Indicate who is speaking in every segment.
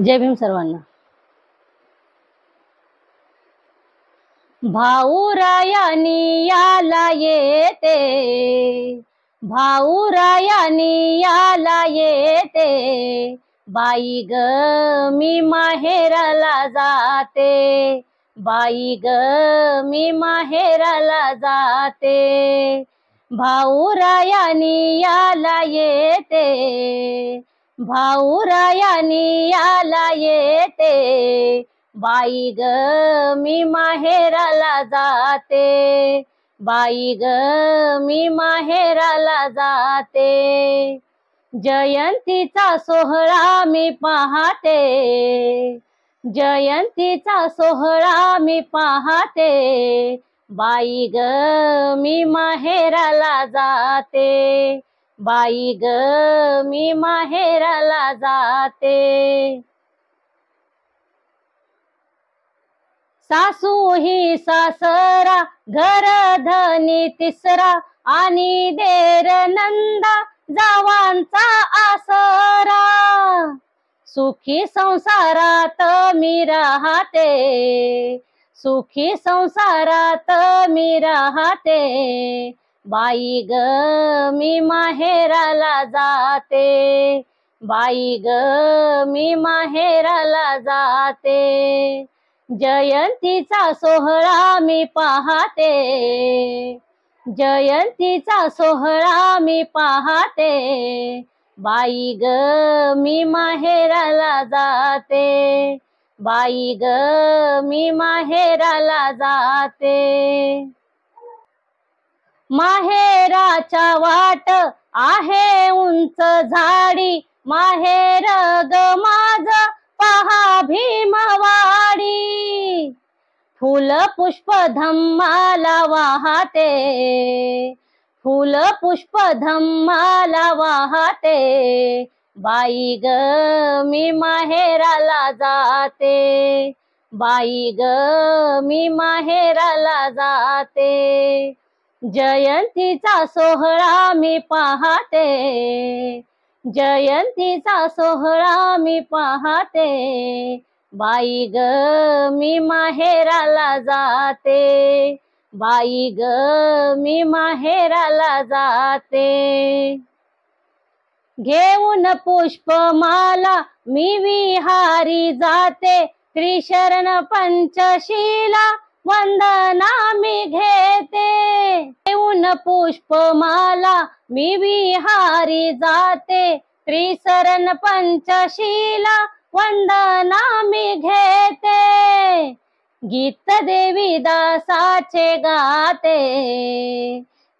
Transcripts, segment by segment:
Speaker 1: जय भीम सर्वांना भाऊरायानी याला येते भाऊरायानी याला येते बाई ग मी माहेराला जाते बाई ग मी माहेराला जाते भाऊरायानी याला येते भाऊरायानी याला येते बाई ग मी माहेराला जाते बाई ग मी माहेराला जाते जयंतीचा सोहळा मी पाहते जयंतीचा सोहळा मी पाहते बाई ग मी माहेराला जाते बाई ग मी माहेराला जाते सासू ही सासरा घर धनी तिसरा आणि देर नंदा जावांचा आसरा सुखी संसारात मी राहते सुखी संसारात मी राहते बाई ग मी माहेराला जाते बाई ग मी माहेराला जाते जयंतीचा सोहळा मी पाहते जयंतीचा सोहळा मी पाहते बाई ग मी माहेराला जाते बाई ग मी माहेराला जाते माहेराच्या वाट आहे उंच झाडी माहेर ग माझ पहा भीमवाडी फुल पुष्प धम्माला वाहते फुल पुष्प धम्माला वाहते बाई ग मी माहेराला जाते बाई ग मी माहेराला जाते जयंतीचा सोहळा मी पाहते जयंतीचा सोहळा मी पाहते बाई ग मी माहेराला जाते बाई ग मी माहेराला जाते घेऊन पुष्पमाला मी विहारी जाते त्रिशरण पंचशीला वंदना मी घेते घेऊन पुष्पमाला मी विहारी जाते त्रिशरण पंचशीला वंदना मी घेते गीत देवी दासाचे गाते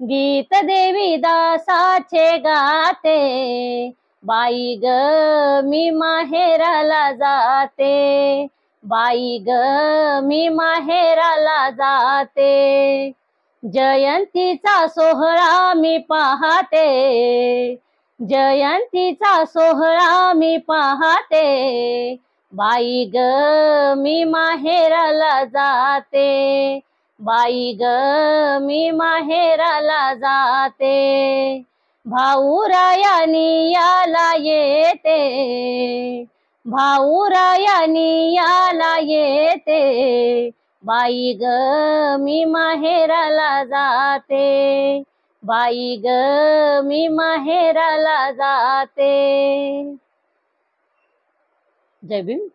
Speaker 1: गीत देवी दासाचे गाते बाई ग मी माहेराला जाते बाई ग मी माहेराला जाते जयंतीचा सोहळा मी पाहते जयंतीचा सोहळा मी पाहते बाई ग मी माहेराला जाते बाई ग मी माहेराला जाते भाऊरायानी याला येते भाऊरायानी याला येते बाई ग मी माहेराला जाते बाई ग मी माहेराला जाते जय भीम